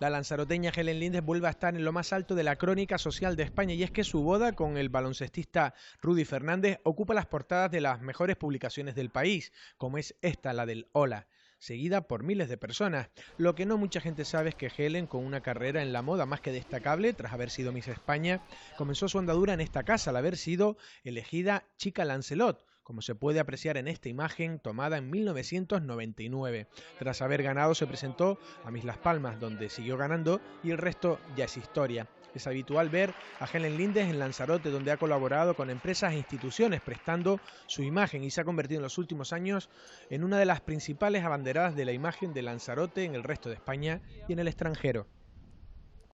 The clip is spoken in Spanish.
la lanzaroteña Helen Lindes vuelve a estar en lo más alto de la crónica social de España y es que su boda con el baloncestista Rudy Fernández ocupa las portadas de las mejores publicaciones del país, como es esta, la del Hola seguida por miles de personas. Lo que no mucha gente sabe es que Helen, con una carrera en la moda más que destacable, tras haber sido Miss España, comenzó su andadura en esta casa al haber sido elegida Chica Lancelot, como se puede apreciar en esta imagen tomada en 1999. Tras haber ganado se presentó a Mis Las Palmas, donde siguió ganando y el resto ya es historia. Es habitual ver a Helen Lindes en Lanzarote, donde ha colaborado con empresas e instituciones prestando su imagen y se ha convertido en los últimos años en una de las principales abanderadas de la imagen de Lanzarote en el resto de España y en el extranjero.